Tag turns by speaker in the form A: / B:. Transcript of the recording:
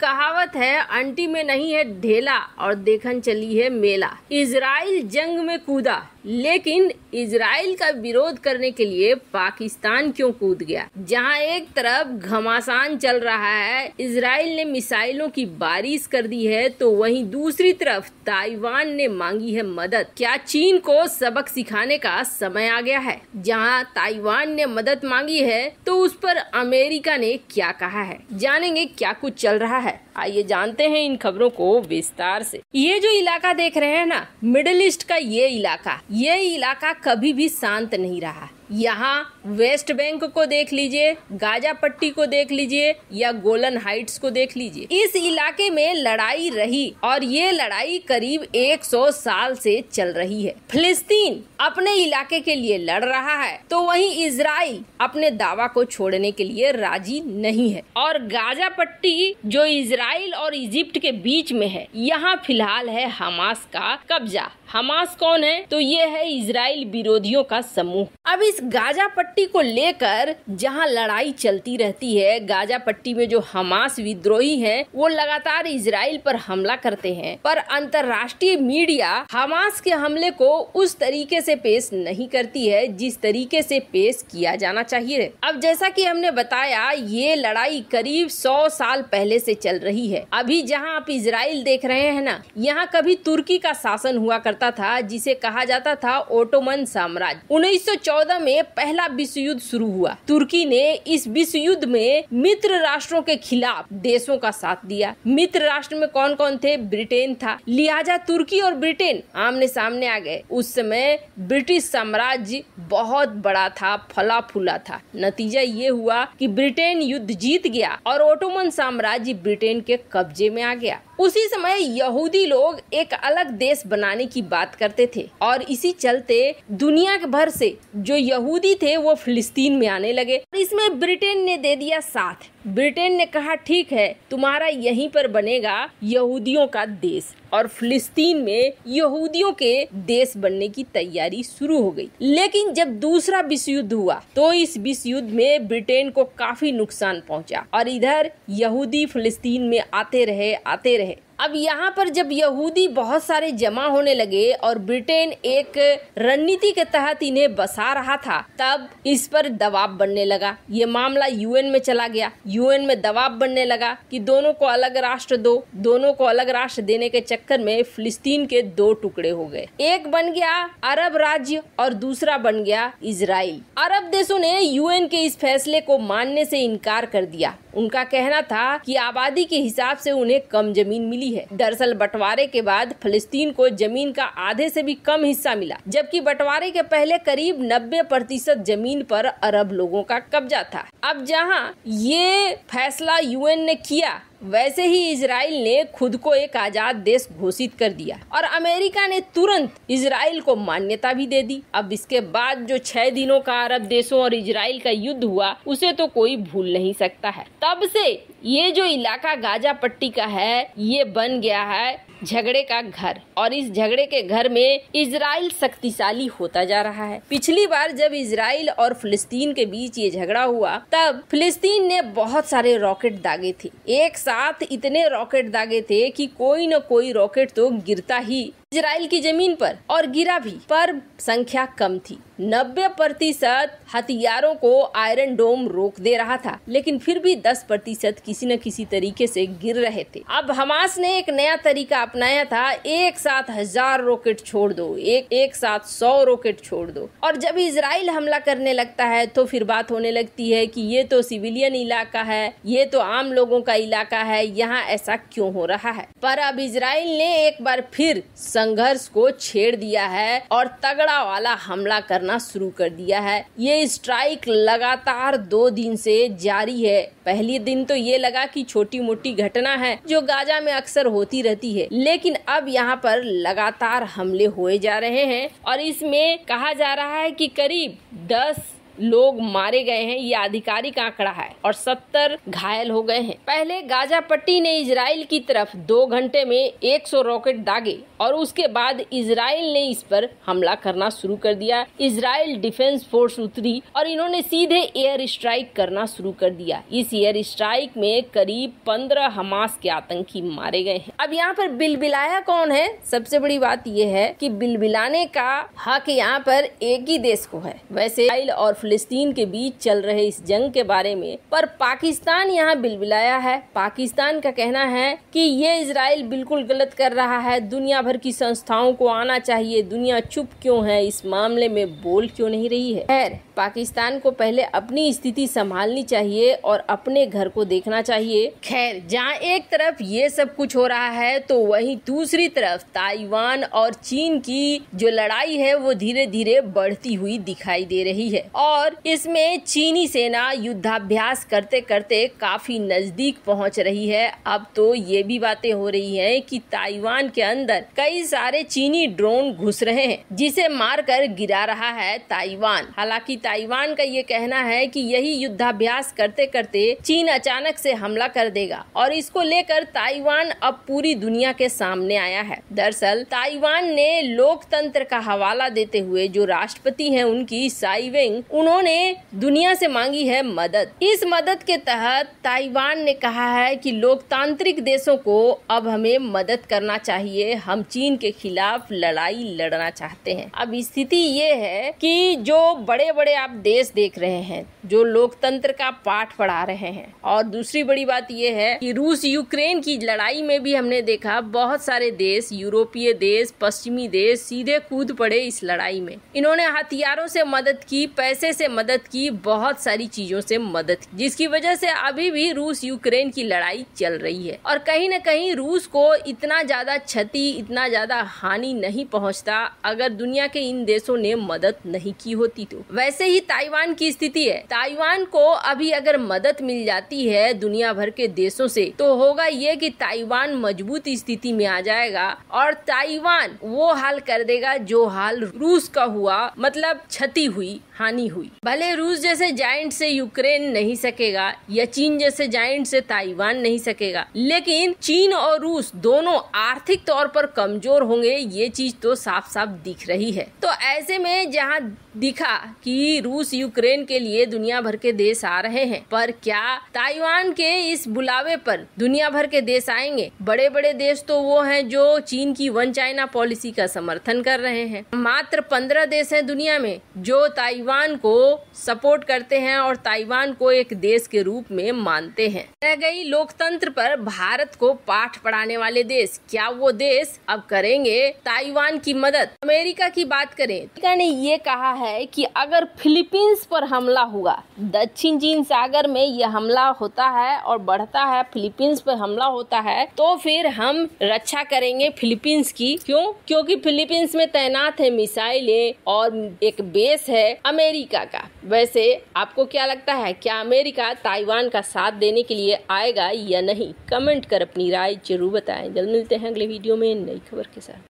A: कहावत है अंटी में नहीं है ढेला और देखन चली है मेला इसराइल जंग में कूदा लेकिन इसराइल का विरोध करने के लिए पाकिस्तान क्यों कूद गया जहां एक तरफ घमासान चल रहा है इसराइल ने मिसाइलों की बारिश कर दी है तो वहीं दूसरी तरफ ताइवान ने मांगी है मदद क्या चीन को सबक सिखाने का समय आ गया है जहां ताइवान ने मदद मांगी है तो उस पर अमेरिका ने क्या कहा है जानेंगे क्या कुछ चल रहा है है आइए जानते हैं इन खबरों को विस्तार से ये जो इलाका देख रहे हैं ना मिडिल ईस्ट का ये इलाका ये इलाका कभी भी शांत नहीं रहा यहाँ वेस्ट बैंक को देख लीजिए गाजा पट्टी को देख लीजिए या गोलन हाइट्स को देख लीजिए इस इलाके में लड़ाई रही और ये लड़ाई करीब 100 साल से चल रही है फिलिस्तीन अपने इलाके के लिए लड़ रहा है तो वहीं इसराइल अपने दावा को छोड़ने के लिए राजी नहीं है और गाजा पट्टी जो इसराइल और इजिप्ट के बीच में है यहाँ फिलहाल है हमास का कब्जा हमास कौन है तो ये है इसराइल विरोधियों का समूह अब इस गाजा पट्टी को लेकर जहां लड़ाई चलती रहती है गाजा पट्टी में जो हमास विद्रोही हैं वो लगातार इसराइल पर हमला करते हैं पर अंतर्राष्ट्रीय मीडिया हमास के हमले को उस तरीके से पेश नहीं करती है जिस तरीके से पेश किया जाना चाहिए अब जैसा कि हमने बताया ये लड़ाई करीब सौ साल पहले से चल रही है अभी जहाँ आप इसराइल देख रहे हैं ना यहाँ कभी तुर्की का शासन हुआ करता करता था जिसे कहा जाता था ओटोमन साम्राज्य 1914 में पहला विश्व युद्ध शुरू हुआ तुर्की ने इस विश्व युद्ध में मित्र राष्ट्रों के खिलाफ देशों का साथ दिया मित्र राष्ट्र में कौन कौन थे ब्रिटेन था लिहाजा तुर्की और ब्रिटेन आमने सामने आ गए उस समय ब्रिटिश साम्राज्य बहुत बड़ा था फला फूला था नतीजा ये हुआ कि ब्रिटेन युद्ध जीत गया और ओटोमन साम्राज्य ब्रिटेन के कब्जे में आ गया उसी समय यहूदी लोग एक अलग देश बनाने की बात करते थे और इसी चलते दुनिया के भर से जो यहूदी थे वो फिलिस्तीन में आने लगे इसमें ब्रिटेन ने दे दिया साथ ब्रिटेन ने कहा ठीक है तुम्हारा यहीं पर बनेगा यहूदियों का देश और फिलिस्तीन में यहूदियों के देश बनने की तैयारी शुरू हो गई लेकिन जब दूसरा विश्व युद्ध हुआ तो इस विश्व युद्ध में ब्रिटेन को काफी नुकसान पहुंचा और इधर यहूदी फिलिस्तीन में आते रहे आते रहे अब यहाँ पर जब यहूदी बहुत सारे जमा होने लगे और ब्रिटेन एक रणनीति के तहत इन्हें बसा रहा था तब इस पर दबाव बनने लगा ये मामला यूएन में चला गया यूएन में दबाव बनने लगा कि दोनों को अलग राष्ट्र दो दोनों को अलग राष्ट्र देने के चक्कर में फिलिस्तीन के दो टुकड़े हो गए एक बन गया अरब राज्य और दूसरा बन गया इसराइल अरब देशों ने यूएन के इस फैसले को मानने से इनकार कर दिया उनका कहना था कि आबादी के हिसाब से उन्हें कम जमीन मिली है दरअसल बंटवारे के बाद फलस्तीन को जमीन का आधे से भी कम हिस्सा मिला जबकि बंटवारे के पहले करीब 90 प्रतिशत जमीन पर अरब लोगों का कब्जा था अब जहां ये फैसला यूएन ने किया वैसे ही इसराइल ने खुद को एक आज़ाद देश घोषित कर दिया और अमेरिका ने तुरंत इसराइल को मान्यता भी दे दी अब इसके बाद जो छह दिनों का अरब देशों और इसराइल का युद्ध हुआ उसे तो कोई भूल नहीं सकता है तब से ये जो इलाका गाजा पट्टी का है ये बन गया है झगड़े का घर और इस झगड़े के घर में इसराइल शक्तिशाली होता जा रहा है पिछली बार जब इसराइल और फिलिस्तीन के बीच ये झगड़ा हुआ तब फिलिस्तीन ने बहुत सारे रॉकेट दागे थे एक सात इतने रॉकेट दागे थे कि कोई ना कोई रॉकेट तो गिरता ही इसराइल की जमीन पर और गिरा भी पर संख्या कम थी 90 प्रतिशत हथियारों को आयरन डोम रोक दे रहा था लेकिन फिर भी 10 प्रतिशत किसी न किसी तरीके से गिर रहे थे अब हमास ने एक नया तरीका अपनाया था एक साथ हजार रॉकेट छोड़ दो एक एक साथ सौ रॉकेट छोड़ दो और जब इसराइल हमला करने लगता है तो फिर बात होने लगती है कि ये तो सिविलियन इलाका है ये तो आम लोगों का इलाका है यहाँ ऐसा क्यों हो रहा है पर अब इसराइल ने एक बार फिर संघर्ष को छेड़ दिया है और तगड़ा वाला हमला करना शुरू कर दिया है ये स्ट्राइक लगातार दो दिन से जारी है पहले दिन तो ये लगा कि छोटी मोटी घटना है जो गाजा में अक्सर होती रहती है लेकिन अब यहाँ पर लगातार हमले हुए जा रहे हैं और इसमें कहा जा रहा है कि करीब दस लोग मारे गए हैं ये आधिकारिक आंकड़ा है और सत्तर घायल हो गए हैं पहले गाजा पट्टी ने इसराइल की तरफ दो घंटे में 100 रॉकेट दागे और उसके बाद इसराइल ने इस पर हमला करना शुरू कर दिया इसराइल डिफेंस फोर्स उतरी और इन्होंने सीधे एयर स्ट्राइक करना शुरू कर दिया इस एयर स्ट्राइक में करीब पंद्रह हमास के आतंकी मारे गए हैं अब यहाँ पर बिलबिलाया कौन है सबसे बड़ी बात यह है कि बिलबिलाने का हक यहाँ पर एक ही देश को है वैसे और फ़लस्तीन के बीच चल रहे इस जंग के बारे में पर पाकिस्तान यहाँ बिलबिलाया है पाकिस्तान का कहना है कि ये इसराइल बिल्कुल गलत कर रहा है दुनिया भर की संस्थाओं को आना चाहिए दुनिया चुप क्यों है इस मामले में बोल क्यों नहीं रही है खैर पाकिस्तान को पहले अपनी स्थिति संभालनी चाहिए और अपने घर को देखना चाहिए खैर जहाँ एक तरफ ये सब कुछ हो रहा है तो वहीं दूसरी तरफ ताइवान और चीन की जो लड़ाई है वो धीरे धीरे बढ़ती हुई दिखाई दे रही है और इसमें चीनी सेना युद्धाभ्यास करते करते काफी नजदीक पहुंच रही है अब तो ये भी बातें हो रही है कि ताइवान के अंदर कई सारे चीनी ड्रोन घुस रहे हैं जिसे मारकर गिरा रहा है ताइवान हालांकि ताइवान का ये कहना है कि यही युद्धाभ्यास करते करते चीन अचानक से हमला कर देगा और इसको लेकर ताइवान अब पूरी दुनिया के सामने आया है दरअसल ताइवान ने लोकतंत्र का हवाला देते हुए जो राष्ट्रपति हैं उनकी साइविंग उन्होंने दुनिया से मांगी है मदद इस मदद के तहत ताइवान ने कहा है कि लोकतांत्रिक देशों को अब हमें मदद करना चाहिए हम चीन के खिलाफ लड़ाई लड़ना चाहते हैं अब स्थिति ये है कि जो बड़े बड़े आप देश देख रहे हैं जो लोकतंत्र का पाठ पढ़ा रहे हैं और दूसरी बड़ी बात यह है कि रूस यूक्रेन की लड़ाई में भी हमने देखा बहुत सारे देश यूरोपीय देश पश्चिमी देश सीधे कूद पड़े इस लड़ाई में इन्होंने हथियारों से मदद की पैसे से मदद की बहुत सारी चीजों से मदद की जिसकी वजह से अभी भी रूस यूक्रेन की लड़ाई चल रही है और कहीं ना कहीं रूस को इतना ज्यादा क्षति इतना ज्यादा हानि नहीं पहुंचता अगर दुनिया के इन देशों ने मदद नहीं की होती तो वैसे ऐसे ही ताइवान की स्थिति है ताइवान को अभी अगर मदद मिल जाती है दुनिया भर के देशों से तो होगा ये कि ताइवान मजबूत स्थिति में आ जाएगा और ताइवान वो हाल कर देगा जो हाल रूस का हुआ मतलब क्षति हुई हानि हुई भले रूस जैसे जाइंट से यूक्रेन नहीं सकेगा या चीन जैसे जाइंट से ताइवान नहीं सकेगा लेकिन चीन और रूस दोनों आर्थिक तौर पर कमजोर होंगे ये चीज तो साफ साफ दिख रही है तो ऐसे में जहाँ दिखा की भी रूस यूक्रेन के लिए दुनिया भर के देश आ रहे हैं पर क्या ताइवान के इस बुलावे पर दुनिया भर के देश आएंगे बड़े बड़े देश तो वो हैं जो चीन की वन चाइना पॉलिसी का समर्थन कर रहे हैं मात्र पंद्रह देश हैं दुनिया में जो ताइवान को सपोर्ट करते हैं और ताइवान को एक देश के रूप में मानते हैं रह गई लोकतंत्र पर भारत को पाठ पढ़ाने वाले देश क्या वो देश अब करेंगे ताइवान की मदद अमेरिका की बात करें अमेरिका ने ये कहा है कि अगर फिलीपींस पर हमला हुआ दक्षिण चीन सागर में यह हमला होता है और बढ़ता है फिलीपींस पर हमला होता है तो फिर हम रक्षा करेंगे फिलीपींस की क्यों क्योंकि फिलीपींस में तैनात है मिसाइलें और एक बेस है अमेरिका का वैसे आपको क्या लगता है क्या अमेरिका ताइवान का साथ देने के लिए आएगा या नहीं कमेंट कर अपनी राय जरूर बताएं जल्द मिलते हैं अगले वीडियो में नई खबर के साथ